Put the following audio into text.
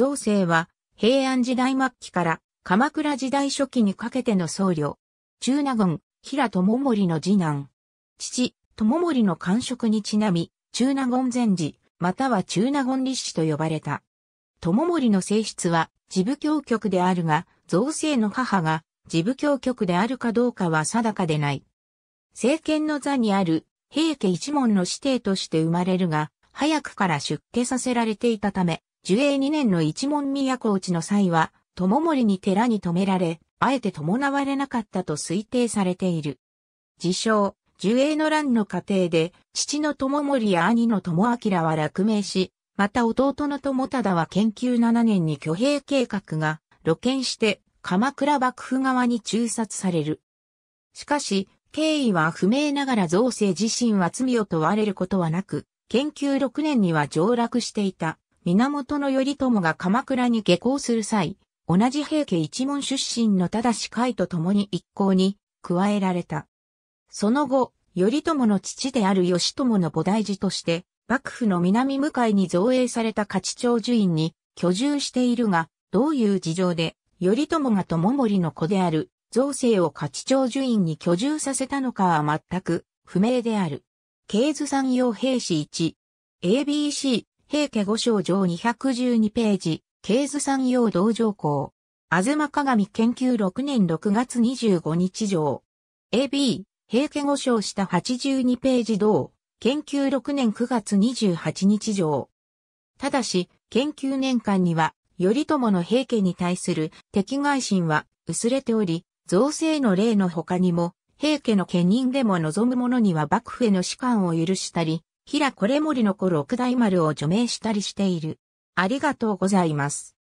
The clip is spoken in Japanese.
造成は平安時代末期から鎌倉時代初期にかけての僧侶。中納言、平智盛の次男。父、智盛の官職にちなみ、中納言禅師、または中納言立志と呼ばれた。智盛の性質は、自部教局であるが、造成の母が、自部教局であるかどうかは定かでない。政権の座にある、平家一門の指定として生まれるが、早くから出家させられていたため、寿永2年の一門都落ちの際は、友森に寺に止められ、あえて伴われなかったと推定されている。自称、寿永の乱の過程で、父の友森や兄の友明は落命し、また弟の友忠は研究7年に挙兵計画が露見して鎌倉幕府側に中殺される。しかし、経緯は不明ながら造成自身は罪を問われることはなく、研究6年には上落していた。源頼朝が鎌倉に下校する際、同じ平家一門出身の正海と共に一行に加えられた。その後、頼朝の父である義朝の菩提寺として、幕府の南向かいに造営された勝長寿院に居住しているが、どういう事情で、頼朝が友森の子である、造成を勝長寿院に居住させたのかは全く不明である。経図産陽兵士1、ABC、平家五章上212ページ、経図産業道場校。あずま鏡研究6年6月25日上。AB、平家五章下82ページ同。研究6年9月28日上。ただし、研究年間には、頼朝の平家に対する敵外心は薄れており、造成の例の他にも、平家の家人でも望む者には幕府への士官を許したり、平これ森の子六大丸を除名したりしている。ありがとうございます。